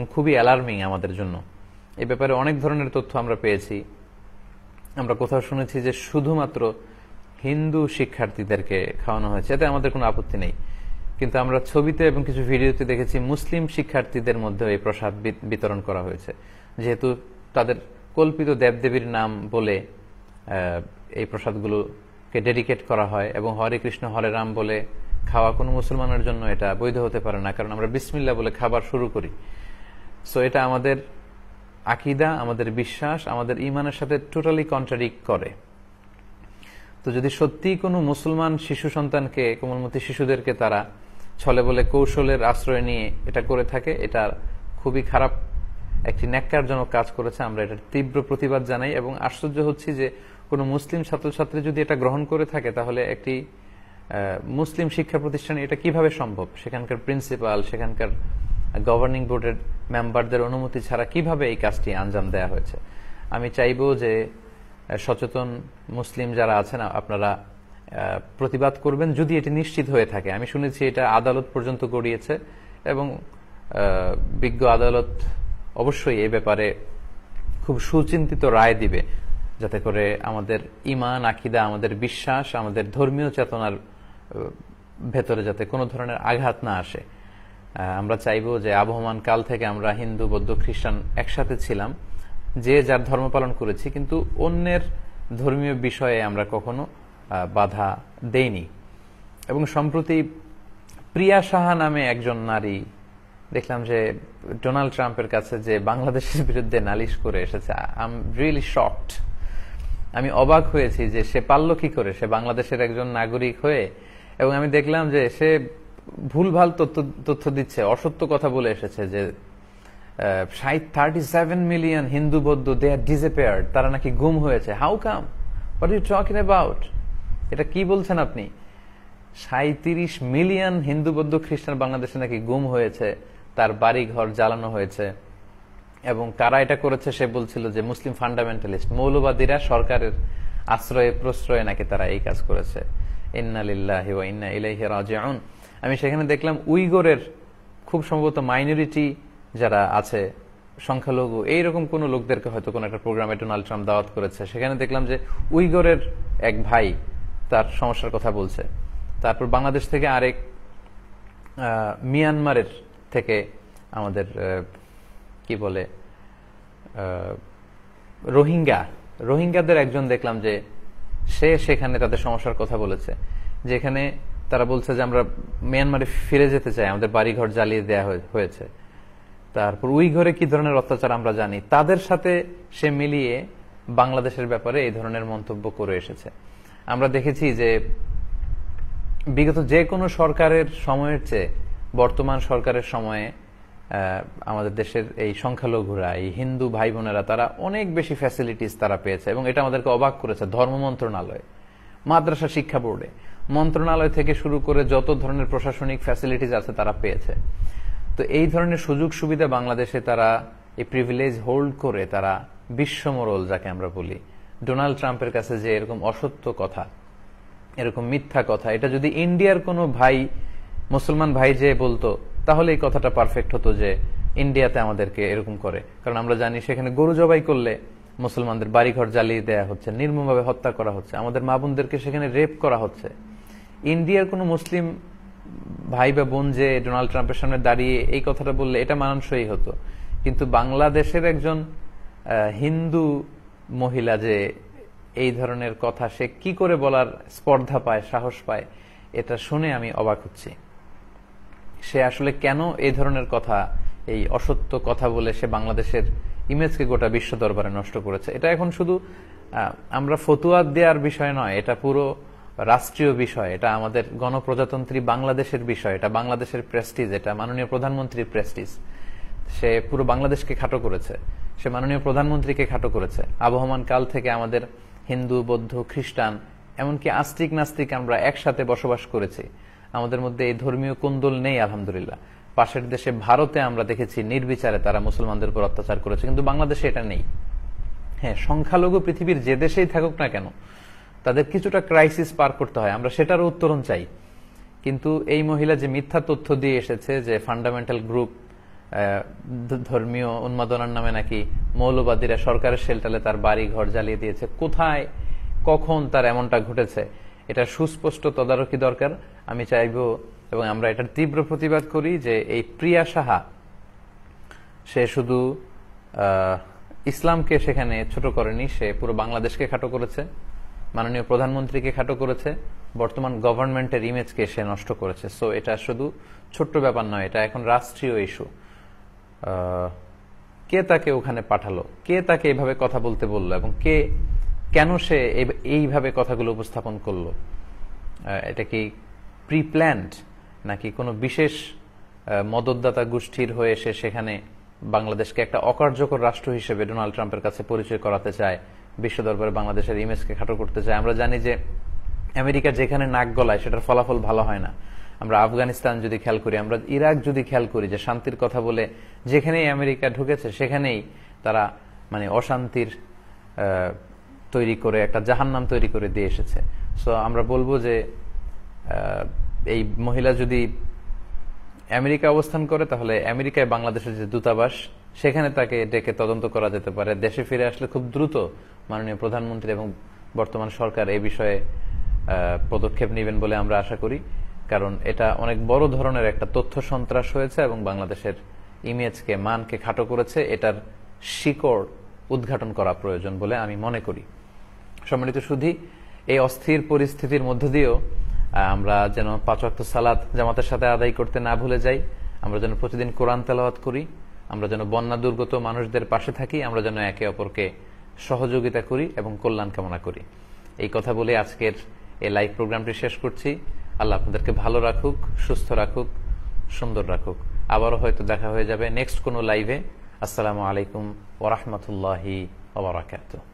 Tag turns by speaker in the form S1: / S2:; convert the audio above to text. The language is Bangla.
S1: এবং খুবই অ্যালার্মিং আমাদের জন্য এ ব্যাপারে অনেক ধরনের তথ্য আমরা পেয়েছি আমরা কোথাও শুনেছি যে শুধুমাত্র হিন্দু শিক্ষার্থীদেরকে খাওয়ানো হয়েছে এতে আমাদের কোনো আপত্তি নেই কিন্তু আমরা ছবিতে এবং কিছু ভিডিওতে দেখেছি মুসলিম শিক্ষার্থীদের মধ্যে এই প্রসাদ বিতরণ করা হয়েছে যেহেতু তাদের কল্পিত দেবদেবীর নাম বলে এই প্রসাদগুলোকে ডেডিকেট করা হয় এবং হরে কৃষ্ণ হরে রাম বলে খাওয়া কোনো মুসলমানের জন্য এটা বৈধ হতে পারে না কারণ আমরা বিসমিল্লা বলে খাবার শুরু করি সো এটা আমাদের আকিদা আমাদের বিশ্বাস আমাদের ইমানের সাথে টোটালি কন্ট্রাডিক করে তো যদি সত্যি কোনো মুসলমান শিশু সন্তানকে কোমলমতি শিশুদেরকে তারা ছলে বলে কৌশলের আশ্রয় নিয়ে এটা করে থাকে এটা খুবই খারাপ একটি ন্যাক্কারজনক কাজ করেছে আমরা এটার তীব্র প্রতিবাদ জানাই এবং আশ্চর্য হচ্ছি যে কোনো মুসলিম ছাত্রছাত্রী যদি এটা গ্রহণ করে থাকে তাহলে একটি মুসলিম শিক্ষা প্রতিষ্ঠানে এটা কিভাবে সম্ভব সেখানকার প্রিন্সিপাল সেখানকার গভর্নিং বোর্ডের মেম্বারদের অনুমতি ছাড়া কিভাবে এই কাজটি আঞ্জাম দেয়া হয়েছে আমি চাইব যে সচেতন মুসলিম যারা আছেন আপনারা প্রতিবাদ করবেন যদি এটি নিশ্চিত হয়ে থাকে আমি শুনেছি এটা আদালত পর্যন্ত গড়িয়েছে এবং বিজ্ঞ আদালত অবশ্যই এ ব্যাপারে খুব সুচিন্তিত রায় দিবে যাতে করে আমাদের ইমান আকিদা আমাদের বিশ্বাস আমাদের ধর্মীয় চেতনার ভেতরে যাতে কোনো ধরনের আঘাত না আসে আমরা চাইবো যে আবহমান কাল থেকে আমরা হিন্দু বৌদ্ধ খ্রিস্টান একসাথে ছিলাম যে যার ধর্ম পালন করেছি কিন্তু অন্যের ধর্মীয় বিষয়ে আমরা কখনো বাধা দেইনি এবং সম্প্রতি প্রিয়া সাহা নামে একজন নারী দেখলাম যে ডোনাল্ড ট্রাম্পের কাছে যে বাংলাদেশের বিরুদ্ধে নালিশ করে এসেছে আম রিয়েলি শকড আমি অবাক হয়েছি যে সে পারল কি করে সে বাংলাদেশের একজন নাগরিক হয়ে এবং আমি দেখলাম যে সে ভুলভাল তথ্য দিচ্ছে অসত্য কথা বলে এসেছে যে থার্টি সেভেন মিলিয়ন হিন্দু বৌদ্ধ দে আর ডিসঅ্যাপিয়ার্ড তারা নাকি গুম হয়েছে how come what you talking about এটা কি বলছেন আপনি সাঁত্রিশ মিলিয়ন হিন্দু বৌদ্ধ খ্রিস্টান বাংলাদেশে নাকি গুম হয়েছে তার বাড়ি ঘর জ্বালানো হয়েছে এবং কারা এটা করেছে সে বলছিল যে মুসলিম ফান্ডামেন্টালিস্ট মৌলবাদীরা সরকারের আশ্রয়ে প্রশ্রয়ে নাকি তারা এই কাজ করেছে ইন্না লিল্লাহি ইন্না ইলাইহি রাজিউন আমি সেখানে দেখলাম উইগোরের খুব সম্ভবত মাইনরিটি যারা আছে সংখ্যালঘু এইরকম কোনো লোকদেরকে হয়তো কোনো একটা প্রোগ্রামে ডোনাল্ড ট্রাম্প দাওয়াত করেছে সেখানে দেখলাম যে উইগরের এক ভাই তার সমস্যার কথা বলছে তারপর বাংলাদেশ থেকে আরেক মিয়ানমারের থেকে আমাদের কি বলে রোহিঙ্গা রোহিঙ্গাদের একজন দেখলাম যে সে সেখানে তাদের সমস্যার কথা বলেছে যেখানে তারা বলছে যে আমরা মিয়ানমারে ফিরে যেতে চাই আমাদের বাড়িঘর জ্বালিয়ে দেয়া হয়েছে তারপর ওই ঘরে কি ধরনের অত্যাচার আমরা জানি তাদের সাথে সে মিলিয়ে বাংলাদেশের ব্যাপারে এই ধরনের মন্তব্য করে এসেছে আমরা দেখেছি যে বিগত যে কোনো সরকারের সময়ের চেয়ে বর্তমান সরকারের সময়ে আমাদের দেশের এই সংখ্যালঘুরা এই হিন্দু ভাই বোনেরা তারা অনেক বেশি ফ্যাসিলিটিস তারা পেয়েছে এবং এটা আমাদেরকে অবাক করেছে ধর্ম মন্ত্রণালয় মাদ্রাসা শিক্ষা বোর্ডে মন্ত্রণালয় থেকে শুরু করে যত ধরনের প্রশাসনিক ফ্যাসিলিটিস আছে তারা পেয়েছে তো এই ধরনের সুযোগ সুবিধা বাংলাদেশে তারা এই প্রিভিলেজ হোল্ড করে তারা বিশ্বমরল যাকে আমরা বলি ডোনাল্ড ট্রাম্পের কাছে যে এরকম অসত্য কথা এরকম মিথ্যা কথা এটা যদি ইন্ডিয়ার কোনো ভাই মুসলমান ভাই যে বলতো তাহলে এই কথাটা পারফেক্ট হতো যে ইন্ডিয়াতে আমাদেরকে এরকম করে কারণ আমরা জানি সেখানে গরু জবাই করলে মুসলমানদের বাড়িঘর জ্বালিয়ে দেয়া হচ্ছে নির্মমভাবে হত্যা করা হচ্ছে আমাদের মা বোনদেরকে সেখানে রেপ করা হচ্ছে ইন্ডিয়ার কোনো মুসলিম ভাই বা বোন যে ডোনাল্ড ট্রাম্পের সামনে দাঁড়িয়ে এই কথাটা বললে এটা মানানসই হতো কিন্তু বাংলাদেশের একজন হিন্দু মহিলা যে এই ধরনের কথা সে কি করে বলার স্পর্ধা পায় সাহস পায় এটা শুনে আমি অবাক হচ্ছি সে আসলে কেন এই ধরনের কথা এই অসত্য কথা বলে সে বাংলাদেশের ইমেজকে গোটা বিশ্ব দরবারে নষ্ট করেছে এটা এখন শুধু আমরা ফতুয়া দেওয়ার বিষয় নয় এটা পুরো রাষ্ট্রীয় বিষয় এটা আমাদের গণপ্রজাতন্ত্রী বাংলাদেশের বিষয় এটা বাংলাদেশের প্রেস্টিজ এটা মাননীয় প্রধানমন্ত্রীর প্রেস্টিজ সে পুরো বাংলাদেশকে খাটো করেছে সে মাননীয় প্রধানমন্ত্রীকে খাটো করেছে আবহমান কাল থেকে আমাদের হিন্দু বৌদ্ধ খ্রিস্টান এমনকি আস্তিক নাস্তিক আমরা একসাথে বসবাস করেছি আমাদের মধ্যে এই ধর্মীয় কুন্দল নেই আলহামদুলিল্লাহ পাশের দেশে ভারতে আমরা দেখেছি নির্বিচারে তারা মুসলমানদের উপর অত্যাচার করেছে কিন্তু বাংলাদেশে এটা নেই হ্যাঁ সংখ্যালঘু পৃথিবীর যে দেশেই থাকুক না কেন তাদের কিছুটা ক্রাইসিস পার করতে হয় আমরা সেটারও উত্তরণ চাই কিন্তু এই মহিলা যে মিথ্যা তথ্য দিয়ে এসেছে যে ফান্ডামেন্টাল গ্রুপ ধর্মীয় উন্মাদনার নামে নাকি মৌলবাদীরা সরকারের শেলটালে তার বাড়ি ঘর জ্বালিয়ে দিয়েছে কোথায় কখন তার এমনটা ঘটেছে এটা সুস্পষ্ট তদারকি দরকার আমি চাইব এবং আমরা এটার তীব্র প্রতিবাদ করি যে এই প্রিয়া সাহা সে শুধু ইসলামকে সেখানে ছোট করেনি সে পুরো বাংলাদেশকে খাটো করেছে মাননীয় প্রধানমন্ত্রীকে খাটো করেছে বর্তমান গভর্নমেন্টের ইমেজকে সে নষ্ট করেছে সো এটা শুধু ছোট্ট ব্যাপার নয় এটা এখন রাষ্ট্রীয় ইস্যু কে তাকে ওখানে পাঠালো কে তাকে এভাবে কথা বলতে বললো এবং কে কেন সে এইভাবে কথাগুলো উপস্থাপন করলো এটা কি প্রি প্ল্যান্ড নাকি কোনো বিশেষ মদতদাতা গোষ্ঠীর হয়ে এসে সেখানে বাংলাদেশকে একটা অকার্যকর রাষ্ট্র হিসেবে ডোনাল্ড ট্রাম্পের কাছে পরিচয় করাতে চায় বিশ্ব দরবারে বাংলাদেশের ইমেজকে খাটো করতে চায় আমরা জানি যে আমেরিকা যেখানে নাক গলায় সেটার ফলাফল ভালো হয় না আমরা আফগানিস্তান যদি খেয়াল করি আমরা ইরাক যদি খেয়াল করি যে শান্তির কথা বলে যেখানেই আমেরিকা ঢুকেছে সেখানেই তারা মানে অশান্তির তৈরি করে একটা জাহান্নাম তৈরি করে দিয়ে এসেছে সো আমরা বলবো যে এই মহিলা যদি আমেরিকা অবস্থান করে তাহলে আমেরিকায় বাংলাদেশের যে দূতাবাস সেখানে তাকে ডেকে তদন্ত করা যেতে পারে দেশে ফিরে আসলে খুব দ্রুত মাননীয় প্রধানমন্ত্রী এবং বর্তমান সরকার এই বিষয়ে পদক্ষেপ নেবেন বলে আমরা আশা করি কারণ এটা অনেক বড় ধরনের একটা তথ্য সন্ত্রাস হয়েছে এবং বাংলাদেশের ইমেজকে মানকে খাটো করেছে এটার শিকড় উদ্ঘাটন করা প্রয়োজন বলে আমি মনে করি সম্মানিত সুধী এই অস্থির পরিস্থিতির মধ্য দিয়েও আমরা যেন পাঁচ ওয়াক্ত সালাত জামাতের সাথে আদায় করতে না ভুলে যাই আমরা যেন প্রতিদিন কোরআন তেলাওয়াত করি আমরা যেন বন্যা দুর্গত মানুষদের পাশে থাকি আমরা যেন একে অপরকে সহযোগিতা করি এবং কল্যাণ কামনা করি এই কথা বলে আজকের এই লাইভ প্রোগ্রামটি শেষ করছি আল্লাহ আপনাদেরকে ভালো রাখুক সুস্থ রাখুক সুন্দর রাখুক আবারও হয়তো দেখা হয়ে যাবে নেক্সট কোনো লাইভে আসসালামু আলাইকুম ওরহমতুল্লাহি ওবরাকাতুহ